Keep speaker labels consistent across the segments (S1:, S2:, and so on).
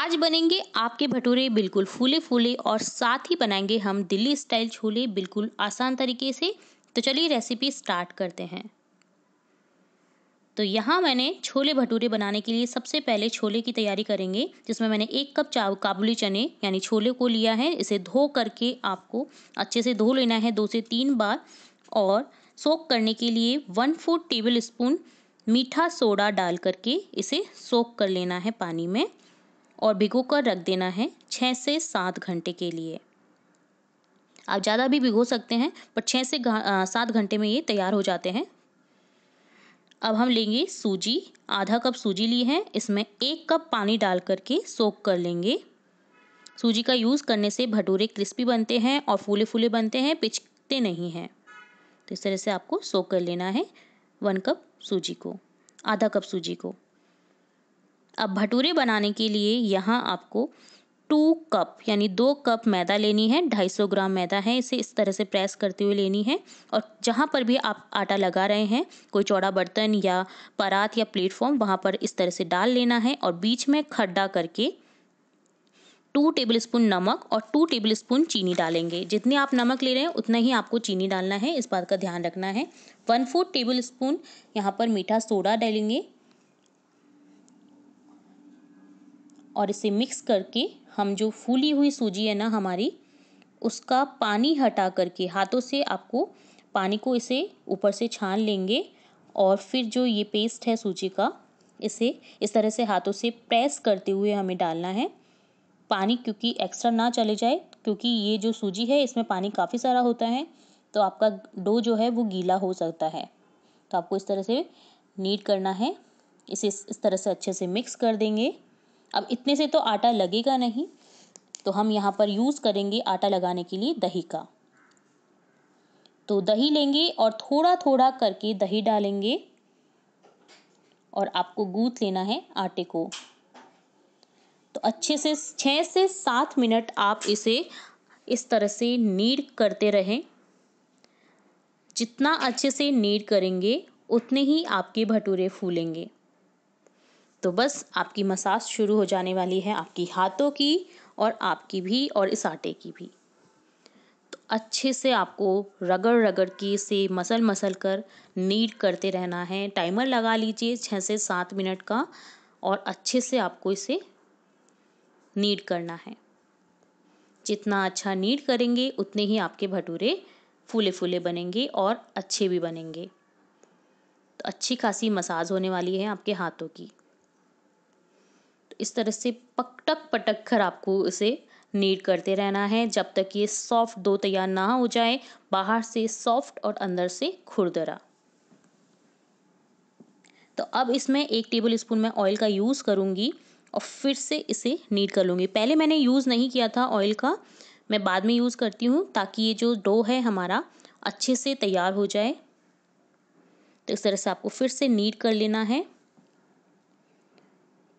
S1: आज बनेंगे आपके भटूरे बिल्कुल फूले फूले और साथ ही बनाएंगे हम दिल्ली स्टाइल छोले बिल्कुल आसान तरीके से तो चलिए रेसिपी स्टार्ट करते हैं तो यहाँ मैंने छोले भटूरे बनाने के लिए सबसे पहले छोले की तैयारी करेंगे जिसमें मैंने एक कप चाव काबुली चने यानी छोले को लिया है इसे धो करके आपको अच्छे से धो लेना है दो से तीन बार और सोक करने के लिए वन फोर्थ टेबल स्पून मीठा सोडा डाल करके इसे सोक कर लेना है पानी में और भिगो कर रख देना है छः से सात घंटे के लिए आप ज़्यादा भी भिगो सकते हैं पर छः से सात घंटे में ये तैयार हो जाते हैं अब हम लेंगे सूजी आधा कप सूजी ली है इसमें एक कप पानी डाल करके सोक कर लेंगे सूजी का यूज़ करने से भटूरे क्रिस्पी बनते हैं और फूले फूले बनते हैं पिचते नहीं हैं तो इस तरह से आपको सोक कर लेना है वन कप सूजी को आधा कप सूजी को अब भटूरे बनाने के लिए यहाँ आपको टू कप यानी दो कप मैदा लेनी है ढाई सौ ग्राम मैदा है इसे इस तरह से प्रेस करते हुए लेनी है और जहाँ पर भी आप आटा लगा रहे हैं कोई चौड़ा बर्तन या परात या प्लेटफॉर्म वहाँ पर इस तरह से डाल लेना है और बीच में खड्डा करके टू टेबल स्पून नमक और टू टेबल स्पून चीनी डालेंगे जितने आप नमक ले रहे हैं उतना ही आपको चीनी डालना है इस बात का ध्यान रखना है वन फोर्थ टेबल स्पून यहाँ पर मीठा सोडा डालेंगे और इसे मिक्स करके हम जो फूली हुई सूजी है ना हमारी उसका पानी हटा करके हाथों से आपको पानी को इसे ऊपर से छान लेंगे और फिर जो ये पेस्ट है सूजी का इसे इस तरह से हाथों से प्रेस करते हुए हमें डालना है पानी क्योंकि एक्स्ट्रा ना चले जाए क्योंकि ये जो सूजी है इसमें पानी काफ़ी सारा होता है तो आपका डो जो है वो गीला हो सकता है तो आपको इस तरह से नीट करना है इसे इस तरह से अच्छे से मिक्स कर देंगे अब इतने से तो आटा लगेगा नहीं तो हम यहाँ पर यूज़ करेंगे आटा लगाने के लिए दही का तो दही लेंगे और थोड़ा थोड़ा करके दही डालेंगे और आपको गूथ लेना है आटे को तो अच्छे से छः से सात मिनट आप इसे इस तरह से नीड करते रहें जितना अच्छे से नीड करेंगे उतने ही आपके भटूरे फूलेंगे तो बस आपकी मसाज शुरू हो जाने वाली है आपकी हाथों की और आपकी भी और इस आटे की भी तो अच्छे से आपको रगड़ रगड़ के से मसल मसल कर नीट करते रहना है टाइमर लगा लीजिए छः से सात मिनट का और अच्छे से आपको इसे नीड करना है जितना अच्छा नीड करेंगे उतने ही आपके भटूरे फूले फूले बनेंगे और अच्छे भी बनेंगे तो अच्छी खासी मसाज होने वाली है आपके हाथों की इस तरह से पटक पटक कर आपको इसे नीड करते रहना है जब तक ये सॉफ्ट दो तैयार ना हो जाए बाहर से सॉफ्ट और अंदर से खुरदरा तो अब इसमें एक टेबल स्पून मैं ऑयल का यूज़ करूँगी और फिर से इसे नीड कर लूँगी पहले मैंने यूज़ नहीं किया था ऑयल का मैं बाद में यूज़ करती हूँ ताकि ये जो डो है हमारा अच्छे से तैयार हो जाए तो इस तरह से आपको फिर से नीड कर लेना है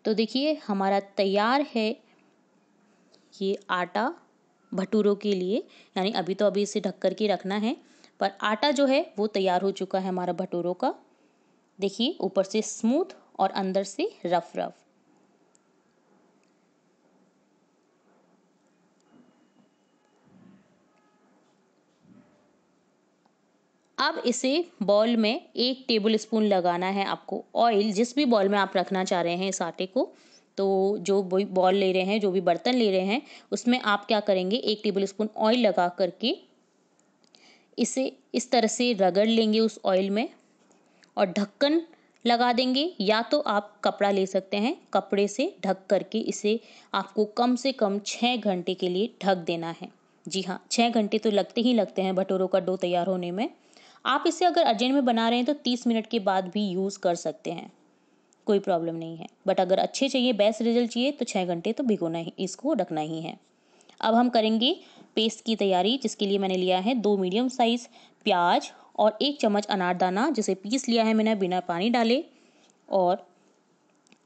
S1: तो देखिए हमारा तैयार है ये आटा भटूरों के लिए यानी अभी तो अभी इसे ढक कर के रखना है पर आटा जो है वो तैयार हो चुका है हमारा भटूरों का देखिए ऊपर से स्मूथ और अंदर से रफ रफ अब इसे बॉल में एक टेबल स्पून लगाना है आपको ऑयल जिस भी बॉल में आप रखना चाह रहे हैं इस आटे को तो जो बॉल ले रहे हैं जो भी बर्तन ले रहे हैं उसमें आप क्या करेंगे एक टेबल स्पून ऑयल लगा करके इसे इस तरह से रगड़ लेंगे उस ऑयल में और ढक्कन लगा देंगे या तो आप कपड़ा ले सकते हैं कपड़े से ढक करके इसे आपको कम से कम छः घंटे के लिए ढक देना है जी हाँ छः घंटे तो लगते ही लगते हैं भटोरों का डो तैयार होने में आप इसे अगर अर्जेंट में बना रहे हैं तो तीस मिनट के बाद भी यूज़ कर सकते हैं कोई प्रॉब्लम नहीं है बट अगर अच्छे चाहिए बेस्ट रिजल्ट चाहिए तो छः घंटे तो भिगोना ही इसको रखना ही है अब हम करेंगे पेस्ट की तैयारी जिसके लिए मैंने लिया है दो मीडियम साइज़ प्याज और एक चम्मच अनारदाना जिसे पीस लिया है मैंने बिना पानी डाले और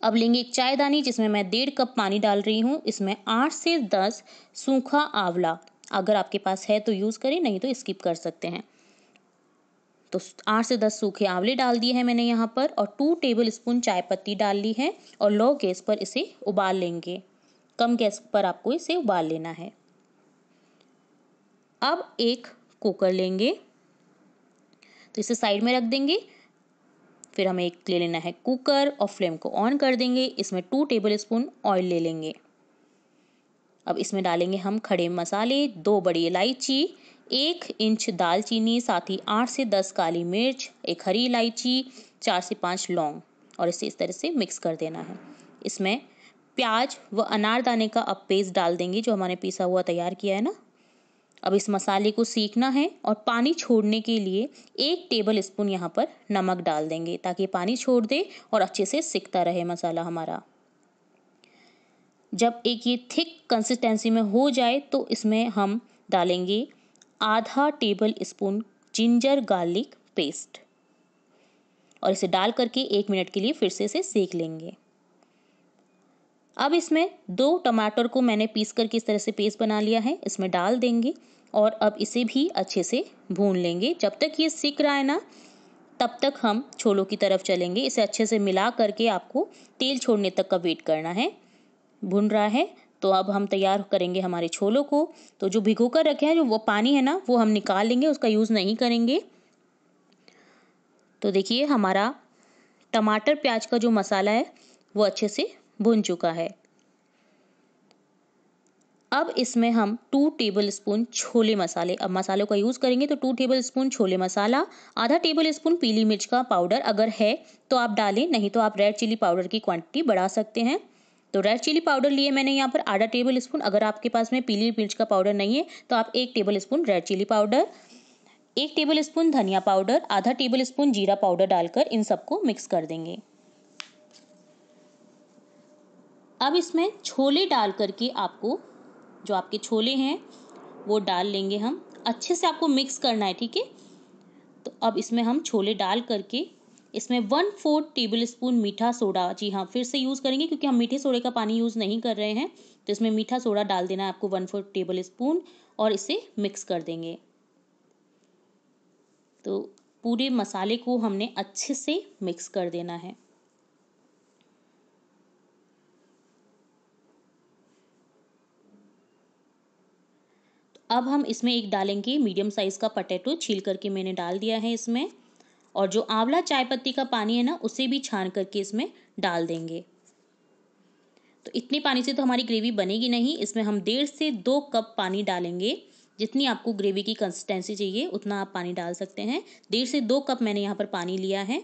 S1: अब लेंगे एक चायदानी जिसमें मैं डेढ़ कप पानी डाल रही हूँ इसमें आठ से दस सूखा आंवला अगर आपके पास है तो यूज़ करें नहीं तो स्किप कर सकते हैं तो आठ से दस सूखे आंवले डाल दिए हैं मैंने यहाँ पर और टू टेबल स्पून चाय पत्ती डाल ली है और लो गैस पर इसे उबाल लेंगे कम गैस पर आपको इसे उबाल लेना है अब एक कुकर लेंगे तो इसे साइड में रख देंगे फिर हमें एक ले लेना है कुकर और फ्लेम को ऑन कर देंगे इसमें टू टेबल स्पून ऑयल ले लेंगे अब इसमें डालेंगे हम खड़े मसाले दो बड़ी इलायची एक इंच दालचीनी साथ ही आठ से दस काली मिर्च एक हरी इलायची चार से पाँच लौंग और इसे इस तरह से मिक्स कर देना है इसमें प्याज व अनारदाने का अब पेस्ट डाल देंगे जो हमारे पीसा हुआ तैयार किया है ना अब इस मसाले को सीखना है और पानी छोड़ने के लिए एक टेबल स्पून यहाँ पर नमक डाल देंगे ताकि पानी छोड़ दे और अच्छे से सिकता रहे मसाला हमारा जब एक ये थिक कंसिस्टेंसी में हो जाए तो इसमें हम डालेंगे आधा tablespoon ginger garlic paste और इसे डाल करके एक मिनट के लिए फिर से इसे सेक लेंगे अब इसमें दो टमाटर को मैंने पीस करके इस तरह से पेस्ट बना लिया है इसमें डाल देंगे और अब इसे भी अच्छे से भून लेंगे जब तक ये सीख रहा है ना तब तक हम छोलों की तरफ चलेंगे इसे अच्छे से मिला करके आपको तेल छोड़ने तक का वेट करना है भुन रहा है तो अब हम तैयार करेंगे हमारे छोलों को तो जो भिगो कर रखे हैं जो वो पानी है ना वो हम निकाल लेंगे उसका यूज़ नहीं करेंगे तो देखिए हमारा टमाटर प्याज का जो मसाला है वो अच्छे से भुन चुका है अब इसमें हम टू टेबल स्पून छोले मसाले अब मसालों का यूज़ करेंगे तो two tablespoon chole masala आधा टेबल स्पून पीली मिर्च का पाउडर अगर है तो आप डालें नहीं तो आप रेड चिली पाउडर की क्वांटिटी बढ़ा सकते हैं तो रेड चिली पाउडर लिए मैंने यहाँ पर आधा टेबल स्पून अगर आपके पास में पीली मिर्च का पाउडर नहीं है तो आप एक tablespoon red chilli powder एक टेबल स्पून धनिया पाउडर आधा टेबल स्पून जीरा पाउडर डालकर इन सबको मिक्स कर देंगे अब इसमें छोले डाल करके आपको जो आपके छोले हैं वो डाल लेंगे हम अच्छे से आपको मिक्स करना है ठीक है तो अब इसमें हम छोले डाल करके इसमें वन फोर्थ टेबल स्पून मीठा सोडा जी हाँ फिर से यूज़ करेंगे क्योंकि हम मीठे सोडे का पानी यूज़ नहीं कर रहे हैं तो इसमें मीठा सोडा डाल देना है आपको वन फोर्थ टेबल स्पून और इसे मिक्स कर देंगे तो पूरे मसाले को हमने अच्छे से मिक्स कर देना है तो अब हम इसमें एक डालेंगे मीडियम साइज़ का पटेटो छील करके मैंने डाल दिया है इसमें और जो आंवला चाय पत्ती का पानी है ना उसे भी छान करके इसमें डाल देंगे तो इतने पानी से तो हमारी ग्रेवी बनेगी नहीं इसमें हम डेढ़ से दो कप पानी डालेंगे जितनी आपको ग्रेवी की कंसिस्टेंसी चाहिए उतना आप पानी डाल सकते हैं डेढ़ से दो कप मैंने यहाँ पर पानी लिया है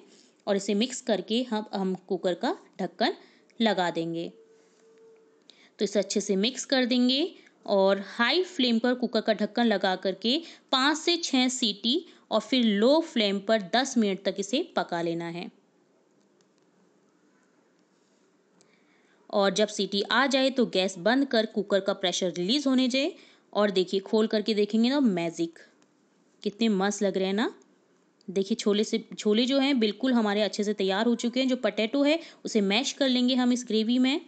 S1: और इसे मिक्स करके हम हम कुकर का ढक्कन लगा देंगे तो इसे अच्छे से मिक्स कर देंगे और हाई फ्लेम पर कुकर का ढक्कन लगा करके पाँच से छः सीटी और फिर लो फ्लेम पर दस मिनट तक इसे पका लेना है और जब सीटी आ जाए तो गैस बंद कर कुकर का प्रेशर रिलीज होने जाए और देखिए खोल करके देखेंगे ना मैजिक कितने मस्त लग रहे हैं ना देखिए छोले से छोले जो हैं बिल्कुल हमारे अच्छे से तैयार हो चुके हैं जो पटेटो है उसे मैश कर लेंगे हम इस ग्रेवी में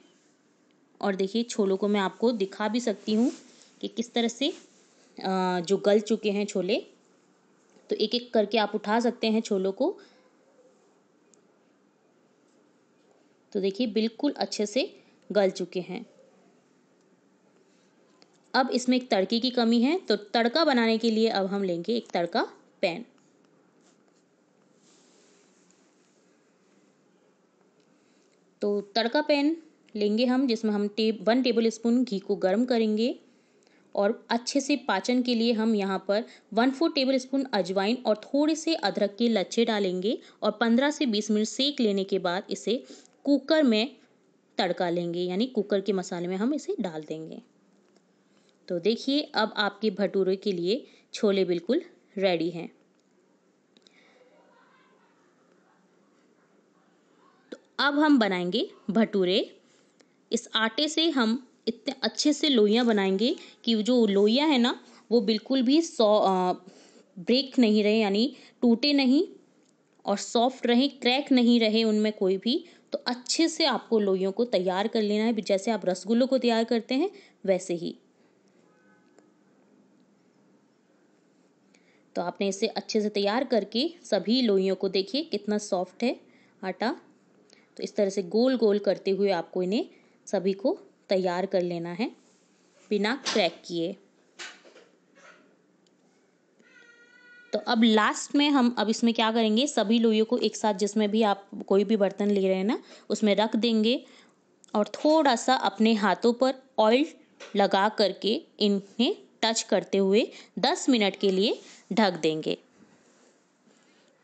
S1: और देखिए छोलों को मैं आपको दिखा भी सकती हूँ कि किस तरह से जो गल चुके हैं छोले तो एक एक करके आप उठा सकते हैं छोलों को तो देखिए बिल्कुल अच्छे से गल चुके हैं अब इसमें एक तड़के की कमी है तो तड़का बनाने के लिए अब हम लेंगे एक तड़का पैन तो तड़का पैन लेंगे हम जिसमें हम टे वन टेबल स्पून घी को गर्म करेंगे और अच्छे से पाचन के लिए हम यहाँ पर वन फोर टेबल स्पून अजवाइन और थोड़े से अदरक के लच्छे डालेंगे और पंद्रह से बीस मिनट सेक लेने के बाद इसे कुकर में तड़का लेंगे यानी कुकर के मसाले में हम इसे डाल देंगे तो देखिए अब आपके भटूरे के लिए छोले बिल्कुल रेडी हैं तो अब हम बनाएंगे भटूरे इस आटे से हम इतने अच्छे से लोइयाँ बनाएंगे कि जो लोइयाँ है ना वो बिल्कुल भी सौ ब्रेक नहीं रहे यानी टूटे नहीं और सॉफ्ट रहे क्रैक नहीं रहे उनमें कोई भी तो अच्छे से आपको लोइयों को तैयार कर लेना है जैसे आप रसगुल्लों को तैयार करते हैं वैसे ही तो आपने इसे अच्छे से तैयार करके सभी लोइयों को देखिए कितना सॉफ्ट है आटा तो इस तरह से गोल गोल करते हुए आपको इन्हें सभी को तैयार कर लेना है बिना क्रैक किए तो अब लास्ट में हम अब इसमें क्या करेंगे सभी लोइयों को एक साथ जिसमें भी आप कोई भी बर्तन ले रहे हैं ना उसमें रख देंगे और थोड़ा सा अपने हाथों पर ऑयल लगा करके इन्हें टच करते हुए 10 मिनट के लिए ढक देंगे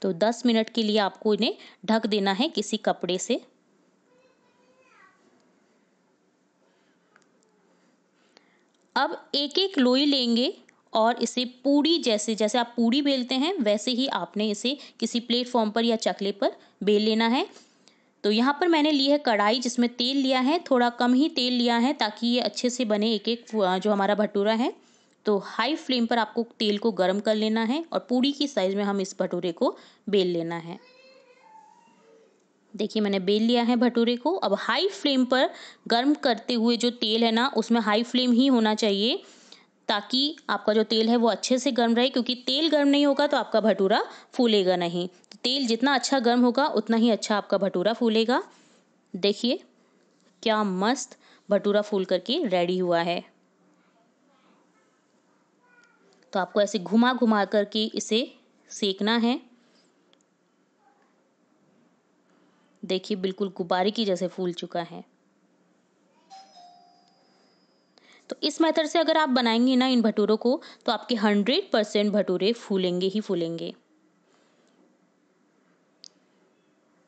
S1: तो 10 मिनट के लिए आपको इन्हें ढक देना है किसी कपड़े से अब एक एक लोई लेंगे और इसे पूड़ी जैसे जैसे आप पूड़ी बेलते हैं वैसे ही आपने इसे किसी प्लेटफॉर्म पर या चकले पर बेल लेना है तो यहाँ पर मैंने ली है कढ़ाई जिसमें तेल लिया है थोड़ा कम ही तेल लिया है ताकि ये अच्छे से बने एक एक जो हमारा भटूरा है तो हाई फ्लेम पर आपको तेल को गर्म कर लेना है और पूड़ी की साइज़ में हम इस भटूरे को बेल लेना है देखिए मैंने बेल लिया है भटूरे को अब हाई फ्लेम पर गर्म करते हुए जो तेल है ना उसमें हाई फ्लेम ही होना चाहिए ताकि आपका जो तेल है वो अच्छे से गर्म रहे क्योंकि तेल गर्म नहीं होगा तो आपका भटूरा फूलेगा नहीं तो तेल जितना अच्छा गर्म होगा उतना ही अच्छा आपका भटूरा फूलेगा देखिए क्या मस्त भटूरा फूल करके रेडी हुआ है तो आपको ऐसे घुमा घुमा करके इसे सेकना है देखिए बिल्कुल गुब्बारे की जैसे फूल चुका है तो इस मेथड से अगर आप बनाएंगे ना इन भटूरों को तो आपके हंड्रेड परसेंट भटूरे फूलेंगे ही फूलेंगे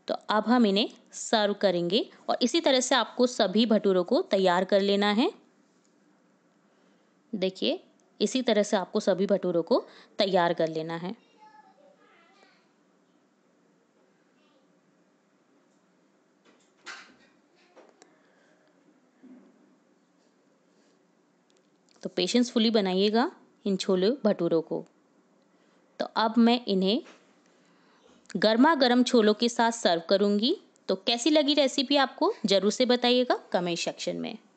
S1: तो अब हम इन्हें सर्व करेंगे और इसी तरह से आपको सभी भटूरों को तैयार कर लेना है देखिए इसी तरह से आपको सभी भटूरों को तैयार कर लेना है तो पेशेंस फुली बनाइएगा इन छोले भटूरों को तो अब मैं इन्हें गर्मा गर्म छोलों के साथ सर्व करूँगी तो कैसी लगी रेसिपी आपको ज़रूर से बताइएगा कमेंट सेक्शन में